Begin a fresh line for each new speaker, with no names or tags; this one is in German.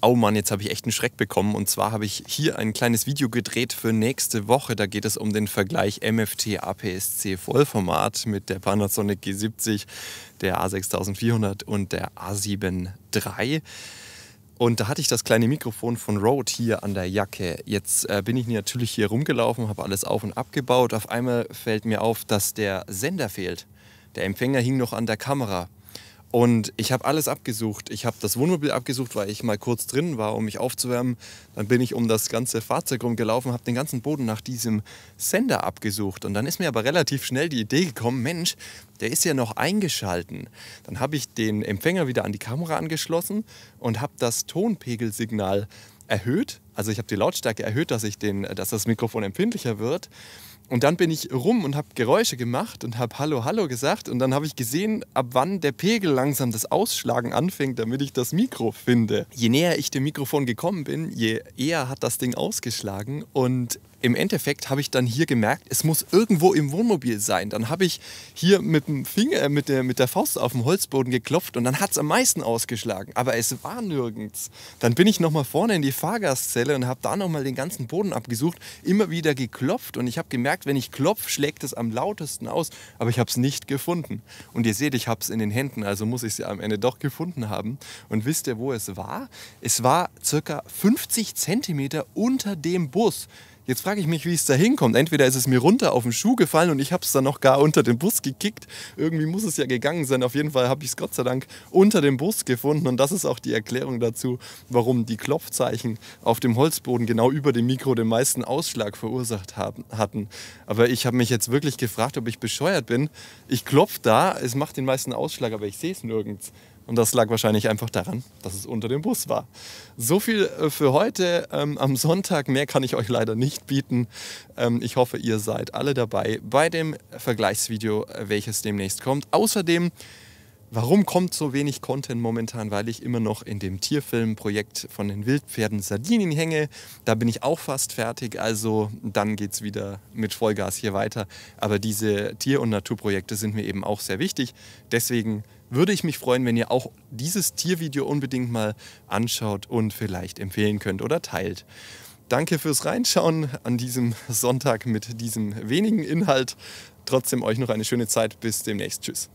Oh Mann, jetzt habe ich echt einen Schreck bekommen. Und zwar habe ich hier ein kleines Video gedreht für nächste Woche. Da geht es um den Vergleich MFT APS-C Vollformat mit der Panasonic G70, der A6400 und der A7 III. Und da hatte ich das kleine Mikrofon von Rode hier an der Jacke. Jetzt äh, bin ich natürlich hier rumgelaufen, habe alles auf und abgebaut. Auf einmal fällt mir auf, dass der Sender fehlt. Der Empfänger hing noch an der Kamera. Und ich habe alles abgesucht. Ich habe das Wohnmobil abgesucht, weil ich mal kurz drin war, um mich aufzuwärmen. Dann bin ich um das ganze Fahrzeug rumgelaufen, habe den ganzen Boden nach diesem Sender abgesucht. Und dann ist mir aber relativ schnell die Idee gekommen, Mensch, der ist ja noch eingeschalten. Dann habe ich den Empfänger wieder an die Kamera angeschlossen und habe das Tonpegelsignal erhöht. Also ich habe die Lautstärke erhöht, dass, ich den, dass das Mikrofon empfindlicher wird. Und dann bin ich rum und habe Geräusche gemacht und habe Hallo, Hallo gesagt. Und dann habe ich gesehen, ab wann der Pegel langsam das Ausschlagen anfängt, damit ich das Mikro finde. Je näher ich dem Mikrofon gekommen bin, je eher hat das Ding ausgeschlagen. Und im Endeffekt habe ich dann hier gemerkt, es muss irgendwo im Wohnmobil sein. Dann habe ich hier mit dem Finger, äh, mit der, mit der Faust auf dem Holzboden geklopft und dann hat es am meisten ausgeschlagen. Aber es war nirgends. Dann bin ich nochmal vorne in die Fahrgastzelle und habe da nochmal den ganzen Boden abgesucht, immer wieder geklopft und ich habe gemerkt, wenn ich klopfe, schlägt es am lautesten aus. Aber ich habe es nicht gefunden. Und ihr seht, ich habe es in den Händen, also muss ich es ja am Ende doch gefunden haben. Und wisst ihr, wo es war? Es war circa 50 Zentimeter unter dem Bus. Jetzt frage ich mich, wie es da hinkommt. Entweder ist es mir runter auf den Schuh gefallen und ich habe es dann noch gar unter den Bus gekickt. Irgendwie muss es ja gegangen sein. Auf jeden Fall habe ich es Gott sei Dank unter dem Bus gefunden. Und das ist auch die Erklärung dazu, warum die Klopfzeichen auf dem Holzboden genau über dem Mikro den meisten Ausschlag verursacht haben, hatten. Aber ich habe mich jetzt wirklich gefragt, ob ich bescheuert bin. Ich klopfe da, es macht den meisten Ausschlag, aber ich sehe es nirgends. Und das lag wahrscheinlich einfach daran, dass es unter dem Bus war. So viel äh, für heute ähm, am Sonntag. Mehr kann ich euch leider nicht bieten. Ähm, ich hoffe, ihr seid alle dabei bei dem Vergleichsvideo, äh, welches demnächst kommt. Außerdem, warum kommt so wenig Content momentan? Weil ich immer noch in dem Tierfilmprojekt von den Wildpferden Sardinien hänge. Da bin ich auch fast fertig. Also dann geht es wieder mit Vollgas hier weiter. Aber diese Tier- und Naturprojekte sind mir eben auch sehr wichtig. Deswegen würde ich mich freuen, wenn ihr auch dieses Tiervideo unbedingt mal anschaut und vielleicht empfehlen könnt oder teilt. Danke fürs Reinschauen an diesem Sonntag mit diesem wenigen Inhalt. Trotzdem euch noch eine schöne Zeit. Bis demnächst. Tschüss.